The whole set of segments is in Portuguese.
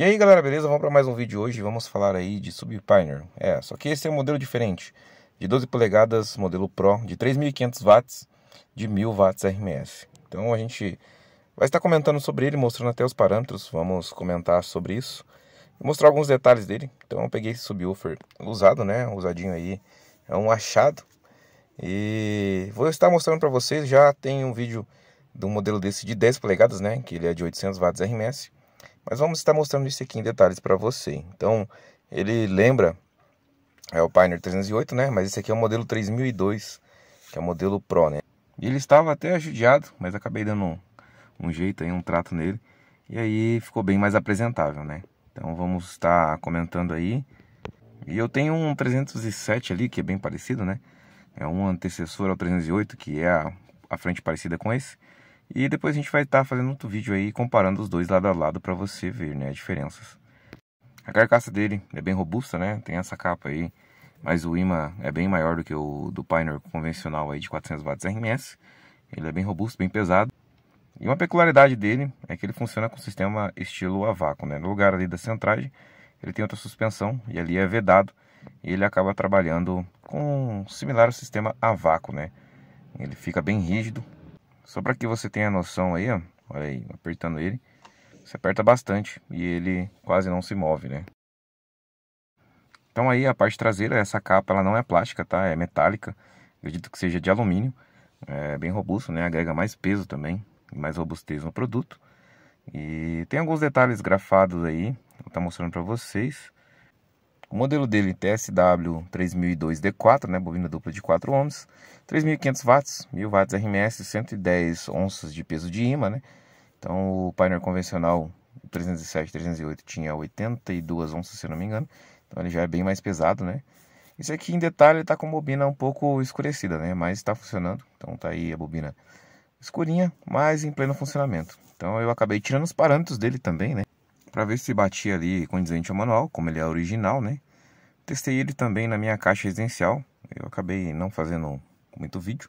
E aí galera, beleza? Vamos para mais um vídeo hoje. Vamos falar aí de Subpiner. É, só que esse é um modelo diferente. De 12 polegadas, modelo Pro, de 3.500 watts, de 1000 watts RMS. Então a gente vai estar comentando sobre ele, mostrando até os parâmetros. Vamos comentar sobre isso. mostrar alguns detalhes dele. Então eu peguei esse subwoofer usado, né? Usadinho aí. É um achado. E vou estar mostrando para vocês. Já tem um vídeo de um modelo desse de 10 polegadas, né? Que ele é de 800 watts RMS. Mas vamos estar mostrando isso aqui em detalhes para você. Então, ele lembra, é o Pioneer 308, né? Mas esse aqui é o modelo 3002, que é o modelo Pro, né? E ele estava até ajudiado, mas acabei dando um, um jeito aí, um trato nele. E aí ficou bem mais apresentável, né? Então vamos estar comentando aí. E eu tenho um 307 ali, que é bem parecido, né? É um antecessor ao 308, que é a, a frente parecida com esse. E depois a gente vai estar tá fazendo outro vídeo aí comparando os dois lado a lado para você ver né, as diferenças. A carcaça dele é bem robusta, né? Tem essa capa aí, mas o imã é bem maior do que o do Pioneer convencional aí de 400 watts RMS. Ele é bem robusto, bem pesado. E uma peculiaridade dele é que ele funciona com sistema estilo a vácuo, né? No lugar ali da centragem, ele tem outra suspensão e ali é vedado. E ele acaba trabalhando com um similar ao sistema a vácuo, né? Ele fica bem rígido, só para que você tenha noção aí, ó. Olha aí, apertando ele. Você aperta bastante e ele quase não se move, né? Então aí a parte traseira, essa capa, ela não é plástica, tá? É metálica. acredito que seja de alumínio. É bem robusto, né? Agrega mais peso também, mais robustez no produto. E tem alguns detalhes grafados aí, vou estar tá mostrando para vocês. O modelo dele TSW 3002D4, né, bobina dupla de 4 ohms, 3.500 watts, 1.000 watts RMS, 110 onças de peso de imã, né? Então o painel convencional 307, 308 tinha 82 onças, se não me engano. Então ele já é bem mais pesado, né? Isso aqui em detalhe está com bobina um pouco escurecida, né? Mas está funcionando. Então tá aí a bobina escurinha, mas em pleno funcionamento. Então eu acabei tirando os parâmetros dele também, né? para ver se batia ali condizente ao manual, como ele é original, né? Testei ele também na minha caixa residencial. Eu acabei não fazendo muito vídeo,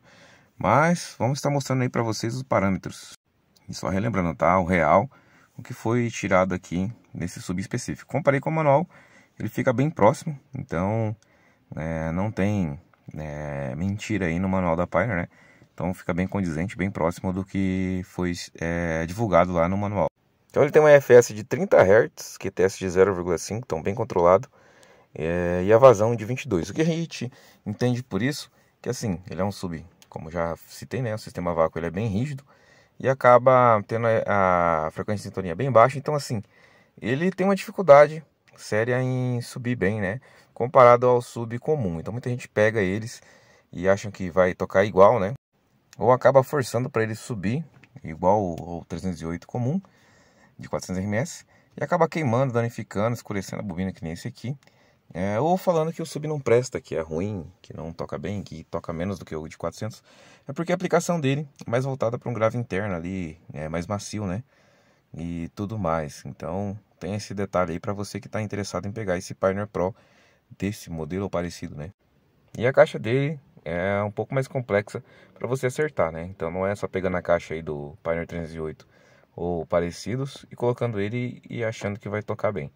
mas vamos estar mostrando aí para vocês os parâmetros. E só relembrando, tá? O real, o que foi tirado aqui nesse subespecífico. Comparei com o manual, ele fica bem próximo, então é, não tem é, mentira aí no manual da Pioneer, né? Então fica bem condizente, bem próximo do que foi é, divulgado lá no manual. Então ele tem uma FS de 30 Hz, T.S. de 0,5, então bem controlado, é, e a vazão de 22. O que a gente entende por isso, que assim, ele é um sub, como já citei, né, o sistema vácuo ele é bem rígido, e acaba tendo a, a frequência de sintonia bem baixa, então assim, ele tem uma dificuldade séria em subir bem, né, comparado ao sub comum. Então muita gente pega eles e acham que vai tocar igual, né, ou acaba forçando para ele subir, igual o, o 308 comum, de 400 RMS e acaba queimando, danificando, escurecendo a bobina que nem esse aqui. É, ou falando que o sub não presta, que é ruim, que não toca bem, que toca menos do que o de 400, é porque a aplicação dele é mais voltada para um grave interno ali, é mais macio, né? E tudo mais. Então tem esse detalhe aí para você que está interessado em pegar esse Pioneer Pro desse modelo ou parecido, né? E a caixa dele é um pouco mais complexa para você acertar, né? Então não é só pegando a caixa aí do Pioneer 308 ou parecidos e colocando ele e achando que vai tocar bem.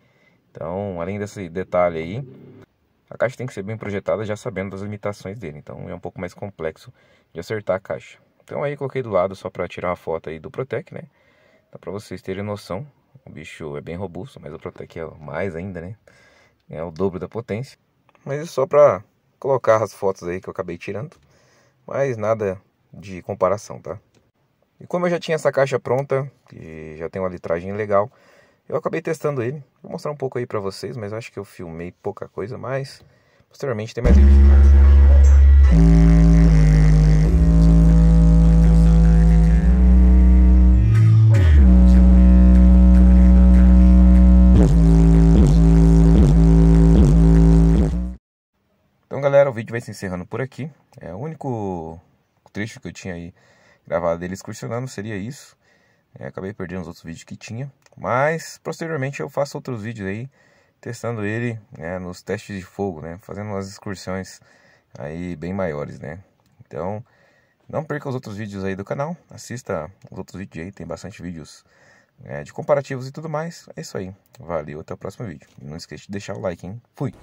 Então, além desse detalhe aí, a caixa tem que ser bem projetada já sabendo das limitações dele, então é um pouco mais complexo de acertar a caixa. Então aí coloquei do lado só para tirar uma foto aí do Protec, né? para vocês terem noção, o bicho é bem robusto, mas o Protec é mais ainda, né? É o dobro da potência. Mas é só para colocar as fotos aí que eu acabei tirando, mas nada de comparação, tá? E como eu já tinha essa caixa pronta, que já tem uma litragem legal, eu acabei testando ele. Vou mostrar um pouco aí para vocês, mas acho que eu filmei pouca coisa, mas posteriormente tem mais vídeo. Então galera, o vídeo vai se encerrando por aqui. É o único trecho que eu tinha aí gravar deles questionando, seria isso. É, acabei perdendo os outros vídeos que tinha. Mas posteriormente eu faço outros vídeos aí, testando ele né, nos testes de fogo, né? Fazendo umas excursões aí bem maiores, né? Então, não perca os outros vídeos aí do canal. Assista os outros vídeos aí, tem bastante vídeos é, de comparativos e tudo mais. É isso aí. Valeu, até o próximo vídeo. Não esqueça de deixar o like, hein? Fui!